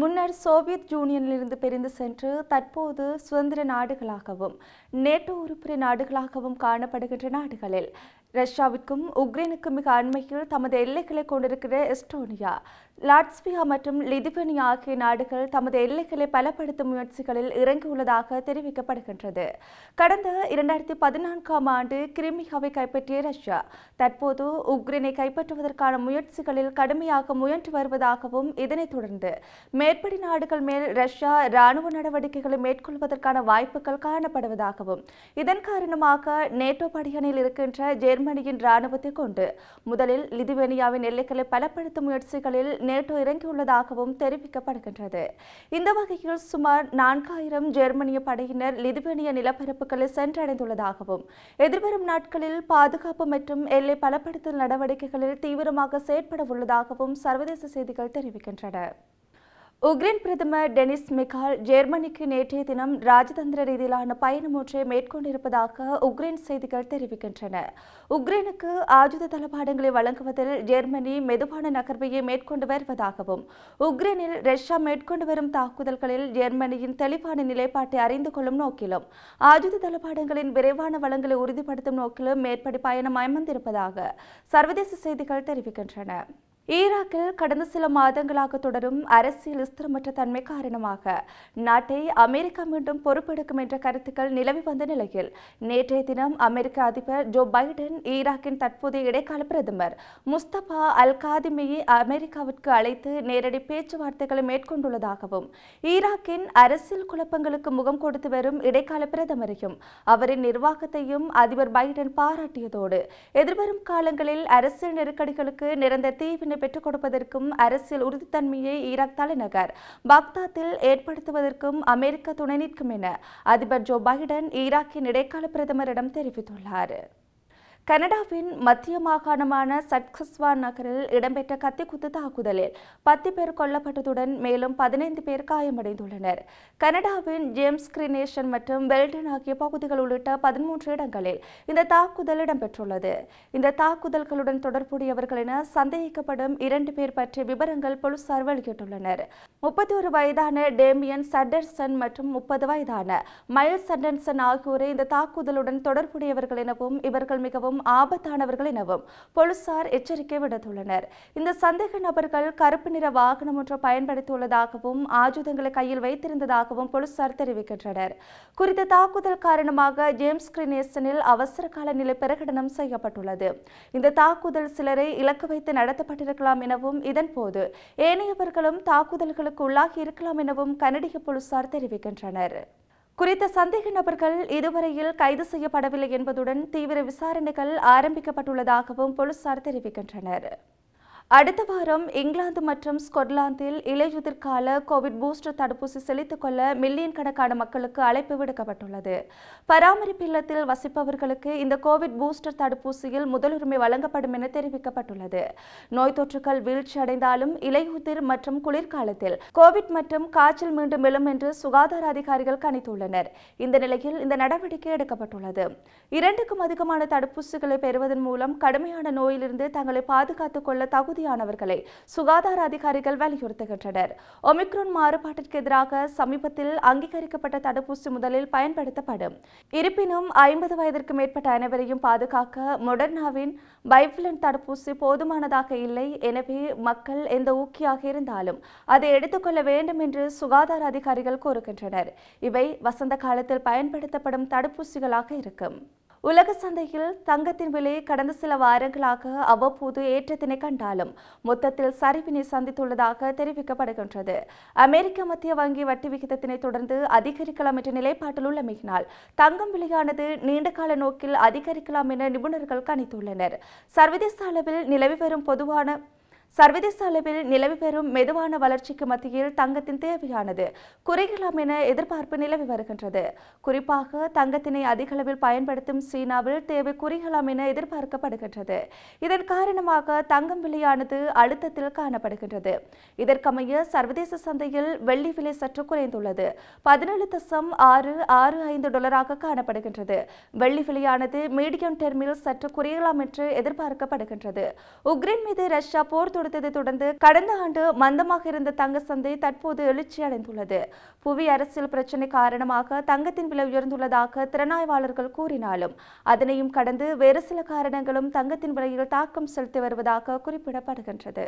முன்னர் சோவியத் யூனியனிலிருந்து பிரிந்து சென்று தற்போது சுதந்திர நாடுகளாகவும் நேட்டோ உறுப்பினர் நாடுகளாகவும் காணப்படுகின்ற நாடுகளில் ரஷ்யாவிற்கும் உக்ரைனுக்கும் மிக அண்மையில் தமது எல்லைகளை கொண்டிருக்கிற எஸ்டோனியா லாட்ஸ்பியா மற்றும் லிதுவேனியா ஆகிய நாடுகள் தமது எல்லைகளை பலப்படுத்தும் முயற்சிகளில் இறங்கியுள்ளதாக தெரிவிக்கப்படுகின்றது கடந்த இரண்டாயிரத்தி பதினான்காம் ஆண்டு கிரிமியாவை கைப்பற்றிய ரஷ்யா தற்போது உக்ரைனை கைப்பற்றுவதற்கான முயற்சிகளில் கடுமையாக முயன்று வருவதாகவும் இதனைத் தொடர்ந்து மேற்படி நாடுகள் மேல் ரஷ்யா இராணுவ நடவடிக்கைகளை மேற்கொள்வதற்கான வாய்ப்புகள் காணப்படுவதாகவும் இதன் காரணமாக நேட்டோ படியணியில் இருக்கின்ற ஜெர்மனி ஜெர்மனியின் ராணுவத்தை கொண்டு முதலில் லிதுவேனியாவின் எல்லைகளை பலப்படுத்தும் முயற்சிகளில் நேட்டோ இறங்கியுள்ளதாகவும் தெரிவிக்கப்படுகின்றது இந்த வகையில் சுமார் நான்காயிரம் ஜெர்மனிய படையினர் லிதுவேனிய நிலப்பரப்புகளை சென்றடைந்துள்ளதாகவும் எதிர்வரும் நாட்களில் பாதுகாப்பு மற்றும் எல்லை பலப்படுத்தல் நடவடிக்கைகளில் தீவிரமாக செயற்பட உள்ளதாகவும் சர்வதேச செய்திகள் தெரிவிக்கின்றன உக்ரைன் பிரதமர் டெனிஸ் மிகால் ஜெர்மனிக்கு நேற்றைய தினம் ராஜதந்திர ரீதியிலான பயணம் ஒன்றை மேற்கொண்டிருப்பதாக உக்ரைன் செய்திகள் தெரிவிக்கின்றன உக்ரைனுக்கு ஆயுத தளபாடங்களை வழங்குவதில் ஜெர்மனி மெதுவான நகர்வையை மேற்கொண்டு வருவதாகவும் உக்ரைனில் ரஷ்யா மேற்கொண்டு வரும் தாக்குதல்களில் ஜெர்மனியின் தெளிவான நிலைப்பாட்டை அறிந்து கொள்ளும் நோக்கிலும் ஆயுத தளபாடங்களின் விரைவான வளங்களை உறுதிப்படுத்தும் நோக்கிலும் மேற்படி பயணம் அமைந்திருப்பதாக சர்வதேச செய்திகள் தெரிவிக்கின்றன ஈராக்கில் கடந்த சில மாதங்களாக தொடரும் அரசியல் ஸ்திரமற்ற தன்மை காரணமாக நாட்டை அமெரிக்கா மீண்டும் பொறுப்பெடுக்கும் என்ற கருத்துக்கள் நிலவி வந்த நிலையில் நேற்றைய தினம் அமெரிக்க அதிபர் ஜோ பைடன் ஈராக்கின் தற்போதைய இடைக்கால பிரதமர் முஸ்தபா அல் காதிமியை அமெரிக்காவிற்கு அழைத்து நேரடி பேச்சுவார்த்தைகளை மேற்கொண்டுள்ளதாகவும் ஈராக்கின் அரசியல் குழப்பங்களுக்கு முகம் கொடுத்து வரும் இடைக்கால பிரதமரையும் அவரின் நிர்வாகத்தையும் அதிபர் பைடன் பாராட்டியதோடு எதிர்வரும் காலங்களில் அரசியல் நெருக்கடிகளுக்கு நிரந்த தீவின ஆலோசனை பெற்றுக் கொடுப்பதற்கும் அரசியல் உறுதித்தன்மையை ஈராக் தலைநகர் பாக்தாத்தில் ஏற்படுத்துவதற்கும் அமெரிக்க துணை நிற்கும் என அதிபர் ஜோ பைடன் ஈராக்கின் இடைக்கால பிரதமரிடம் தெரிவித்துள்ளார் கனடாவின் மத்திய மாகாணமான சட்கஸ்வா நகரில் இடம்பெற்ற கத்திக்குத்து தாக்குதலில் பத்து பேர் கொல்லப்பட்டதுடன் மேலும் பதினைந்து பேர் காயமடைந்துள்ளனர் கனடாவின் ஜேம்ஸ் கிரினேஷன் மற்றும் வெல்டன் ஆகிய பகுதிகள் உள்ளிட்ட பதிமூன்று இடங்களில் இந்த தாக்குதல் இடம்பெற்றுள்ளது இந்த தாக்குதல்களுடன் தொடர்புடையவர்கள் என சந்தேகிக்கப்படும் இரண்டு பேர் பற்றிய விவரங்கள் போலீசார் வெளியிட்டுள்ளனர் முப்பத்தி ஒரு வயதான டேமியன் சண்டர்சன் மற்றும் முப்பது வயதான மைல் சண்டன்சன் ஆகியோரை இந்த தாக்குதலுடன் தொடர்புடையவர்கள் எனவும் இவர்கள் மிகவும் எனவும் ஆபத்தானவர்கள் எனவும் போலீசார் எச்சரிக்கை விடுத்துள்ளனர் இந்த சந்தேக நபர்கள் கருப்பு நிற வாகனம் ஒன்று பயன்படுத்தியுள்ளதாகவும் ஆயுதங்களை கையில் வைத்திருந்ததாகவும் போலீசார் தெரிவிக்கின்றனர் குறித்த தாக்குதல் காரணமாக ஜேம்ஸ் கிரினேசனில் அவசர கால நிலை பிரகடனம் செய்யப்பட்டுள்ளது இந்த தாக்குதல் சிலரை இலக்கு வைத்து நடத்தப்பட்டிருக்கலாம் எனவும் இதன்போது ஏனையவர்களும் தாக்குதல்களுக்கு உள்ளாகி இருக்கலாம் எனவும் கனடிய போலீசார் தெரிவிக்கின்றனர் குறித்த சந்தேக நபர்கள் இதுவரையில் கைது செய்யப்படவில்லை என்பதுடன் தீவிர விசாரணைகள் ஆரம்பிக்கப்பட்டுள்ளதாகவும் போலீசார் தெரிவிக்கின்றனர் அடுத்த வாரம் இங்கிலாந்து மற்றும் ஸ்கொட்லாந்தில் இலையுதிர்கால கோவிட் பூஸ்டர் தடுப்பூசி செலுத்திக் கொள்ள மில்லியன் கணக்கான மக்களுக்கு அழைப்பு விடுக்கப்பட்டுள்ளது பராமரிப்பு இல்லத்தில் வசிப்பவர்களுக்கு இந்த கோவிட் பூஸ்டர் தடுப்பூசியில் முதலுரிமை வழங்கப்படும் என தெரிவிக்கப்பட்டுள்ளது நோய் தொற்றுகள் வீழ்ச்சி அடைந்தாலும் இலையுதிர் மற்றும் குளிர்காலத்தில் கோவிட் மற்றும் காய்ச்சல் மீண்டும் எழும் என்று சுகாதார அதிகாரிகள் கணித்துள்ளனர் இந்த நிலையில் இந்த நடவடிக்கை எடுக்கப்பட்டுள்ளது இரண்டுக்கும் அதிகமான தடுப்பூசிகளை பெறுவதன் மூலம் கடுமையான நோயிலிருந்து தங்களை பாதுகாத்துக் கொள்ள தகுதி பாதியானவர்களை சுகாதார அதிகாரிகள் வலியுறுத்துகின்றனர் ஒமிக்ரோன் மாறுபாட்டிற்கு எதிராக சமீபத்தில் அங்கீகரிக்கப்பட்ட தடுப்பூசி முதலில் பயன்படுத்தப்படும் இருப்பினும் ஐம்பது வயதிற்கு மேற்பட்ட அனைவரையும் பாதுகாக்க மொடர்னாவின் பைஃபிலன் தடுப்பூசி போதுமானதாக இல்லை எனவே மக்கள் எந்த ஊக்கியாக இருந்தாலும் அதை எடுத்துக்கொள்ள வேண்டும் என்று சுகாதார அதிகாரிகள் கூறுகின்றனர் இவை வசந்த காலத்தில் பயன்படுத்தப்படும் தடுப்பூசிகளாக இருக்கும் உலக சந்தையில் தங்கத்தின் விலை கடந்த சில வாரங்களாக அவ்வப்போது ஏற்றத்தினை கண்டாலும் மொத்தத்தில் சரிவினை சந்தித்துள்ளதாக தெரிவிக்கப்படுகின்றது அமெரிக்க மத்திய வங்கி வட்டி விகிதத்தினை தொடர்ந்து அதிகரிக்கலாம் என்ற நிலைப்பாட்டில் உள்ளமையினால் தங்கம் விலையானது நீண்டகால நோக்கில் அதிகரிக்கலாம் என நிபுணர்கள் கணித்துள்ளனர் சர்வதேச அளவில் நிலவி வரும் பொதுவான சர்வதேச அளவில் நிலவி பெறும் மெதுவான வளர்ச்சிக்கு மத்தியில் தங்கத்தின் தேவையானது குறைகலாம் என எதிர்பார்ப்பு நிலவி வருகின்றது குறிப்பாக தங்கத்தினை அதிகளவில் பயன்படுத்தும் சீனாவில் தேவை குறிகலாம் என எதிர்பார்க்கப்படுகின்றது இதன் காரணமாக தங்கம் விலையானது அழுத்தத்தில் காணப்படுகின்றது இதற்கமைய சர்வதேச சந்தையில் வெள்ளி விலை சற்று குறைந்துள்ளது பதினேழு தசம் ஆறு ஆறு ஐந்து டாலராக காணப்படுகின்றது வெள்ளி விலையானது மீடியம் டெர்மில் சற்று குறையலாம் என்று எதிர்பார்க்கப்படுகின்றது உக்ரைன் மீது ரஷ்யா போர் கொடுத்ததை தொடர்ந்து கடந்த ஆண்டு மந்தமாக இருந்த தங்க சந்தை தற்போது எழுச்சியடைந்துள்ளது புவி அரசியல் பிரச்சினை காரணமாக தங்கத்தின் விலை உயர்ந்துள்ளதாக திறனாய்வாளர்கள் கூறினாலும் அதனையும் கடந்து வேறு சில காரணங்களும் தங்கத்தின் விலையில் தாக்கம் செலுத்தி வருவதாக குறிப்பிடப்படுகின்றது